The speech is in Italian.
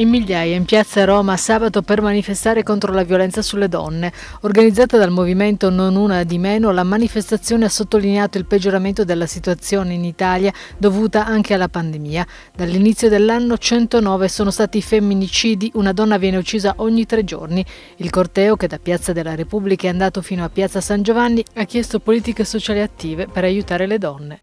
In migliaia in piazza Roma sabato per manifestare contro la violenza sulle donne. Organizzata dal movimento Non Una di Meno, la manifestazione ha sottolineato il peggioramento della situazione in Italia dovuta anche alla pandemia. Dall'inizio dell'anno 109 sono stati i femminicidi, una donna viene uccisa ogni tre giorni. Il corteo, che da Piazza della Repubblica è andato fino a Piazza San Giovanni, ha chiesto politiche sociali attive per aiutare le donne.